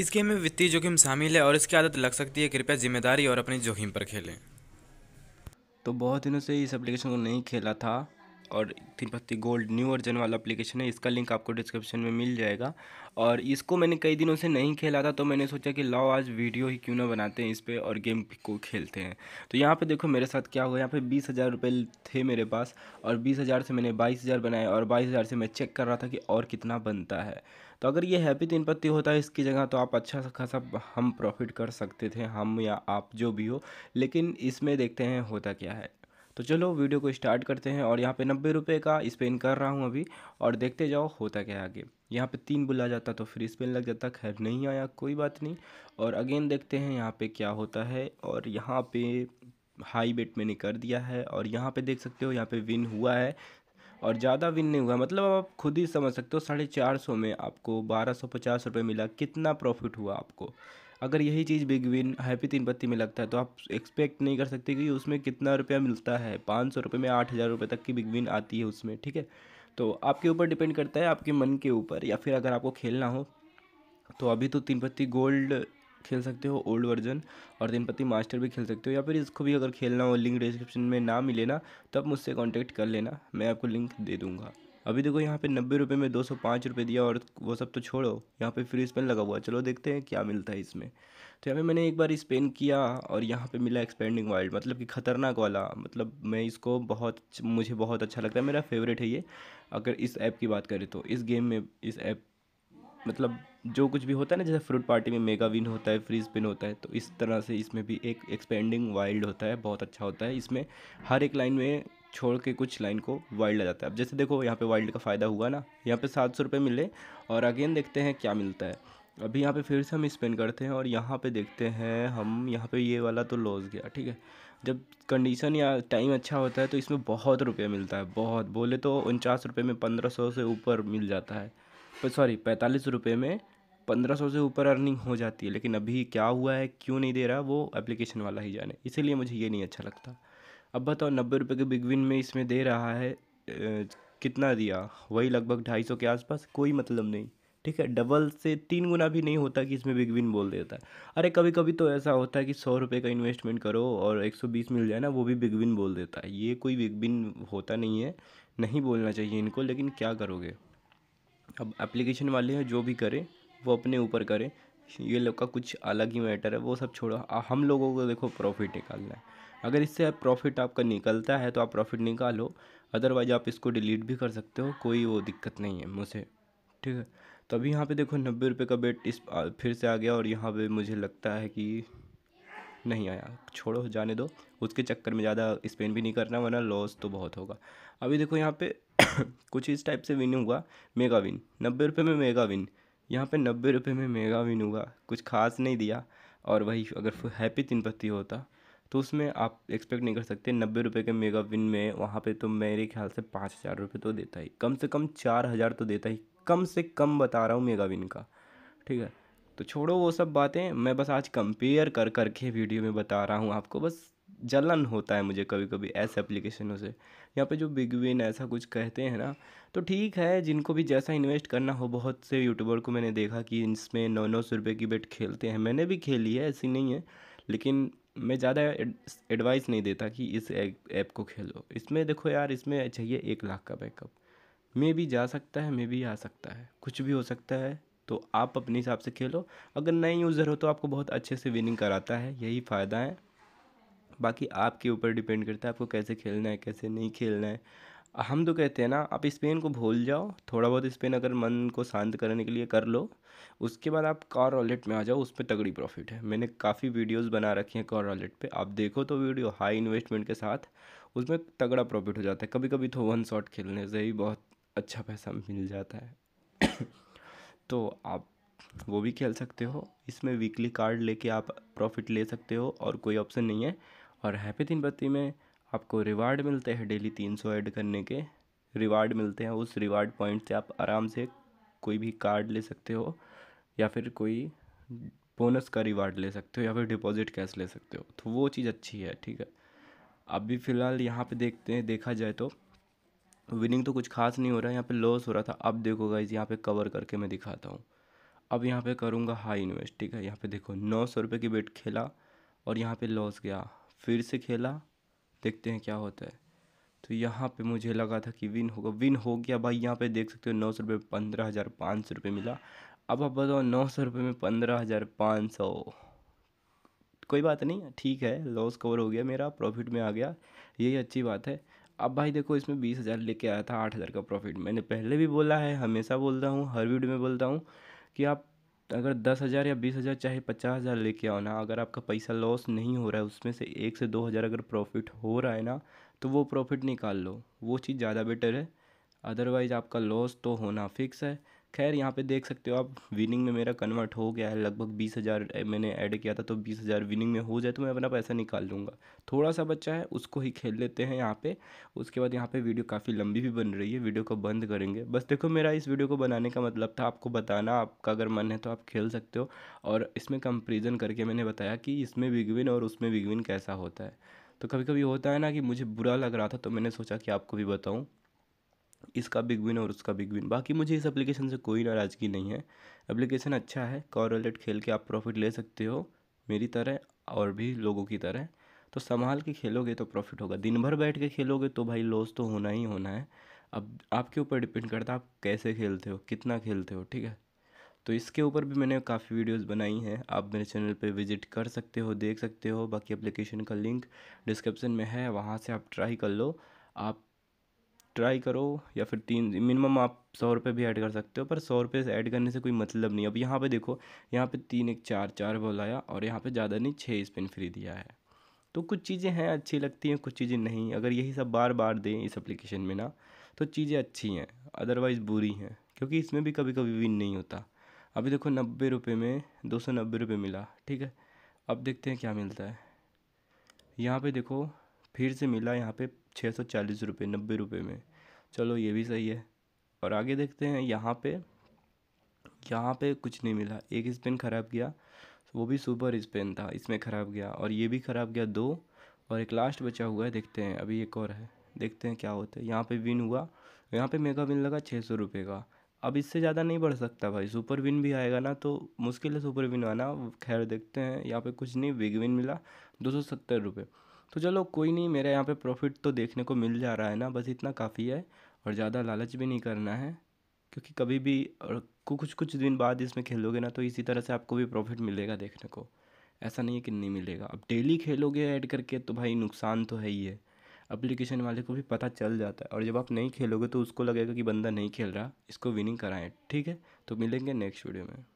इस गेम में वित्तीय जोखिम शामिल है और इसकी आदत लग सकती है कृपया जिम्मेदारी और अपनी जोखिम पर खेलें तो बहुत दिनों से इस एप्लीकेशन को नहीं खेला था और Teen Patti gold new version वाला एप्लीकेशन है इसका लिंक आपको डिस्क्रिप्शन में मिल जाएगा और इसको मैंने कई दिनों से नहीं खेला था तो मैंने सोचा कि लाओ आज वीडियो ही क्यों ना बनाते हैं इस पर और गेम को खेलते हैं तो यहाँ पे देखो मेरे साथ क्या हुआ यहाँ पे बीस हज़ार रुपये थे मेरे पास और बीस हज़ार से मैंने बाईस हज़ार बनाए और बाईस हज़ार से मैं चेक कर रहा था कि और कितना बनता है तो अगर ये हैप्पी तीन पत्ती होता है इसकी जगह तो आप अच्छा खासा हम प्रॉफिट कर सकते थे हम या आप जो भी हो लेकिन इसमें देखते हैं होता क्या है तो चलो वीडियो को स्टार्ट करते हैं और यहाँ पे नब्बे रुपये का स्पेन कर रहा हूँ अभी और देखते जाओ होता क्या आगे यहाँ पे तीन बुला जाता तो फिर स्पेन लग जाता खैर नहीं आया कोई बात नहीं और अगेन देखते हैं यहाँ पे क्या होता है और यहाँ पे हाई बेट मैंने कर दिया है और यहाँ पे देख सकते हो यहाँ पे विन हुआ है और ज़्यादा विन नहीं हुआ मतलब आप खुद ही समझ सकते हो साढ़े चार सौ में आपको बारह सौ पचास रुपये मिला कितना प्रॉफिट हुआ आपको अगर यही चीज़ बिग विन हैप्पी तीन पत्ती में लगता है तो आप एक्सपेक्ट नहीं कर सकते कि उसमें कितना रुपया मिलता है पाँच सौ रुपये में आठ हज़ार रुपये तक की बिग विन आती है उसमें ठीक है तो आपके ऊपर डिपेंड करता है आपके मन के ऊपर या फिर अगर आपको खेलना हो तो अभी तो तीन पत्ती गोल्ड खेल सकते हो ओल्ड वर्जन और दिनपति मास्टर भी खेल सकते हो या फिर इसको भी अगर खेलना हो लिंक डिस्क्रिप्शन में ना मिले ना तो आप मुझसे कॉन्टैक्ट कर लेना मैं आपको लिंक दे दूँगा अभी देखो यहाँ पे नब्बे रुपये में दो सौ पाँच रुपये दिया और वो सब तो छोड़ो यहाँ पे फ्री स्पेन लगा हुआ चलो देखते हैं क्या मिलता है इसमें तो यहाँ पे मैंने एक बार स्पेन किया और यहाँ पे मिला एक्सपेंडिंग वाइल्ड मतलब कि ख़तरनाक वाला मतलब मैं इसको बहुत मुझे बहुत अच्छा लगता है मेरा फेवरेट है ये अगर इस ऐप की बात करें तो इस गेम में इस ऐप मतलब जो कुछ भी होता है ना जैसे फ्रूट पार्टी में मेगा विन होता है फ्रीज पिन होता है तो इस तरह से इसमें भी एक एक्सपेंडिंग वाइल्ड होता है बहुत अच्छा होता है इसमें हर एक लाइन में छोड़ के कुछ लाइन को वाइल्ड आ जाता है अब जैसे देखो यहाँ पे वाइल्ड का फ़ायदा हुआ ना यहाँ पे सात सौ रुपये मिले और अगेन देखते हैं क्या मिलता है अभी यहाँ पे फिर से हम स्पेन करते हैं और यहाँ पे देखते हैं हम यहाँ पे ये वाला तो लॉस गया ठीक है जब कंडीशन या टाइम अच्छा होता है तो इसमें बहुत रुपया मिलता है बहुत बोले तो उनचास रुपये में पंद्रह सौ से ऊपर मिल जाता है सॉरी पैंतालीस रुपये में पंद्रह सौ से ऊपर अर्निंग हो जाती है लेकिन अभी क्या हुआ है क्यों नहीं दे रहा वो एप्लीकेशन वाला ही जाने इसीलिए मुझे ये नहीं अच्छा लगता अब बताओ नब्बे रुपये के बिग विन में इसमें दे रहा है ए, कितना दिया वही लगभग ढाई सौ के आसपास कोई मतलब नहीं ठीक है डबल से तीन गुना भी नहीं होता कि इसमें बिग विन बोल देता है अरे कभी कभी तो ऐसा होता है कि सौ रुपये का इन्वेस्टमेंट करो और एक सौ बीस मिल जाए ना वो भी बिग विन बोल देता है ये कोई बिग विन होता नहीं है नहीं बोलना चाहिए इनको लेकिन क्या करोगे अब एप्लीकेशन वाले हैं जो भी करें वो अपने ऊपर करें ये लोग का कुछ अलग ही मैटर है वो सब छोड़ो हम लोगों को देखो प्रॉफिट निकालना है अगर इससे प्रॉफिट आपका निकलता है तो आप प्रॉफिट निकालो अदरवाइज आप इसको डिलीट भी कर सकते हो कोई वो दिक्कत नहीं है मुझे ठीक है तो अभी यहाँ पे देखो नब्बे रुपये का बेट इस फिर से आ गया और यहाँ पे मुझे लगता है कि नहीं आया छोड़ो जाने दो उसके चक्कर में ज़्यादा स्पेन भी नहीं करना वरना लॉस तो बहुत होगा अभी देखो यहाँ पे कुछ इस टाइप से विन हुआ मेगा विन नब्बे रुपये में मेगा विन यहाँ पे नब्बे रुपये में मेगा विन हुआ कुछ खास नहीं दिया और वही अगर हैप्पी तीन पत्ती होता तो उसमें आप एक्सपेक्ट नहीं कर सकते नब्बे रुपये के मेगा विन में वहाँ पर तो मेरे ख्याल से पाँच हज़ार रुपये तो देता ही कम से कम चार हज़ार तो देता ही कम से कम बता रहा हूँ मेगा विन का ठीक है तो छोड़ो वो सब बातें मैं बस आज कंपेयर कर कर के वीडियो में बता रहा हूँ आपको बस जलन होता है मुझे कभी कभी ऐसे एप्लीकेशनों से यहाँ पे जो बिग विन ऐसा कुछ कहते हैं ना तो ठीक है जिनको भी जैसा इन्वेस्ट करना हो बहुत से यूट्यूबर को मैंने देखा कि इसमें नौ नौ सौ रुपये की बेट खेलते हैं मैंने भी खेली है ऐसी नहीं है लेकिन मैं ज़्यादा एडवाइस नहीं देता कि इस ऐप को खेलो इसमें देखो यार इसमें चाहिए एक लाख का बैकअप मे भी जा सकता है मे भी आ सकता है कुछ भी हो सकता है तो आप अपने हिसाब से खेलो अगर नए यूज़र हो तो आपको बहुत अच्छे से विनिंग कराता है यही फ़ायदा है बाकी आपके ऊपर डिपेंड करता है आपको कैसे खेलना है कैसे नहीं खेलना है हम तो कहते हैं ना आप स्पेन को भूल जाओ थोड़ा बहुत स्पेन अगर मन को शांत करने के लिए कर लो उसके बाद आप कार वॉलेट में आ जाओ उस पर तगड़ी प्रॉफिट है मैंने काफ़ी वीडियोस बना रखी हैं कार वॉलेट पे आप देखो तो वीडियो हाई इन्वेस्टमेंट के साथ उसमें तगड़ा प्रॉफिट हो जाता है कभी कभी तो वन शॉट खेलने से ही बहुत अच्छा पैसा मिल जाता है तो आप वो भी खेल सकते हो इसमें वीकली कार्ड लेके आप प्रॉफिट ले सकते हो और कोई ऑप्शन नहीं है और हैप्पी दिन बत्ती में आपको रिवार्ड मिलते हैं डेली तीन सौ ऐड करने के रिवार्ड मिलते हैं उस रिवार्ड पॉइंट से आप आराम से कोई भी कार्ड ले सकते हो या फिर कोई बोनस का रिवार्ड ले सकते हो या फिर डिपॉजिट कैश ले सकते हो तो वो चीज़ अच्छी है ठीक है अभी फ़िलहाल यहाँ पे देखते हैं देखा जाए तो विनिंग तो कुछ खास नहीं हो रहा है यहाँ पे लॉस हो रहा था अब देखो गाइज यहाँ पे कवर करके मैं दिखाता हूँ अब यहाँ पे करूँगा हाई इन्वेस्ट ठीक है यहाँ पे देखो नौ सौ रुपये की बेट खेला और यहाँ पे लॉस गया फिर से खेला देखते हैं क्या होता है तो यहाँ पे मुझे लगा था कि विन होगा विन हो गया भाई यहाँ पे देख सकते हो नौ सौ रुपये पंद्रह हज़ार पाँच सौ रुपये मिला अब आप बताओ नौ सौ रुपये में पंद्रह हज़ार पाँच सौ कोई बात नहीं ठीक है लॉस कवर हो गया मेरा प्रॉफिट में आ गया यही अच्छी बात है अब भाई देखो इसमें बीस हज़ार लेके आया था आठ हज़ार का प्रॉफिट मैंने पहले भी बोला है हमेशा बोलता हूँ हर वीडियो में बोलता हूँ कि आप अगर दस हज़ार या बीस हज़ार चाहे पचास हज़ार लेके आओ ना अगर आपका पैसा लॉस नहीं हो रहा है उसमें से एक से दो हज़ार अगर प्रॉफिट हो रहा है ना तो वो प्रॉफिट निकाल लो वो चीज़ ज़्यादा बेटर है अदरवाइज़ आपका लॉस तो होना फिक्स है खैर यहाँ पे देख सकते हो आप विनिंग में मेरा कन्वर्ट हो गया है लगभग बीस हज़ार मैंने ऐड किया था तो बीस हज़ार विनिंग में हो जाए तो मैं अपना पैसा निकाल लूँगा थोड़ा सा बच्चा है उसको ही खेल लेते हैं यहाँ पे उसके बाद यहाँ पे वीडियो काफ़ी लंबी भी बन रही है वीडियो को बंद करेंगे बस देखो मेरा इस वीडियो को बनाने का मतलब था आपको बताना आपका अगर मन है तो आप खेल सकते हो और इसमें कंपेरिजन करके मैंने बताया कि इसमें विगविन और उसमें विगविन कैसा होता है तो कभी कभी होता है ना कि मुझे बुरा लग रहा था तो मैंने सोचा कि आपको भी बताऊँ इसका बिग विन और उसका बिग बिन बाकी मुझे इस एप्लीकेशन से कोई नाराज़गी नहीं है एप्लीकेशन अच्छा है कॉरलेट खेल के आप प्रॉफिट ले सकते हो मेरी तरह और भी लोगों की तरह तो संभाल के खेलोगे तो प्रॉफिट होगा दिन भर बैठ के खेलोगे तो भाई लॉस तो होना ही होना है अब आपके ऊपर डिपेंड करता है आप कैसे खेलते हो कितना खेलते हो ठीक है तो इसके ऊपर भी मैंने काफ़ी वीडियोस बनाई हैं आप मेरे चैनल पे विजिट कर सकते हो देख सकते हो बाकी एप्लीकेशन का लिंक डिस्क्रिप्शन में है वहाँ से आप ट्राई कर लो आप ट्राई करो या फिर तीन मिनिमम आप सौ रुपये भी ऐड कर सकते हो पर सौ रुपये से ऐड करने से कोई मतलब नहीं अब यहाँ पे देखो यहाँ पे तीन एक चार चार बॉल आया और यहाँ पे ज़्यादा नहीं छः स्पिन फ्री दिया है तो कुछ चीज़ें हैं अच्छी लगती हैं कुछ चीज़ें नहीं अगर यही सब बार बार दें इस अप्लीकेशन में ना तो चीज़ें अच्छी हैं अदरवाइज़ बुरी हैं क्योंकि इसमें भी कभी कभी विन नहीं होता अभी देखो नब्बे रुपये में दो सौ नब्बे रुपये मिला ठीक है अब देखते हैं क्या मिलता है यहाँ पे देखो फिर से मिला यहाँ पे छः सौ चालीस रुपये नब्बे रुपये में चलो ये भी सही है और आगे देखते हैं यहाँ पे यहाँ पे कुछ नहीं मिला एक स्पिन ख़राब गया वो भी सुपर स्पिन था इसमें ख़राब गया और ये भी ख़राब गया दो और एक लास्ट बचा हुआ है देखते हैं अभी एक और है देखते हैं क्या होता है यहाँ पे विन हुआ यहाँ पे मेगा विन लगा छः सौ रुपये का अब इससे ज़्यादा नहीं बढ़ सकता भाई सुपर विन भी आएगा ना तो मुश्किल है सुपर विन आना खैर देखते हैं यहाँ पे कुछ नहीं विग विन मिला दो सौ सत्तर रुपये तो चलो कोई नहीं मेरे यहाँ पे प्रॉफिट तो देखने को मिल जा रहा है ना बस इतना काफ़ी है और ज़्यादा लालच भी नहीं करना है क्योंकि कभी भी और कुछ कुछ दिन बाद इसमें खेलोगे ना तो इसी तरह से आपको भी प्रॉफिट मिलेगा देखने को ऐसा नहीं है कि नहीं मिलेगा अब डेली खेलोगे ऐड करके तो भाई नुकसान तो है ही है अप्लीकेशन वाले को भी पता चल जाता है और जब आप नहीं खेलोगे तो उसको लगेगा कि बंदा नहीं खेल रहा इसको विनिंग कराएं ठीक है तो मिलेंगे नेक्स्ट वीडियो में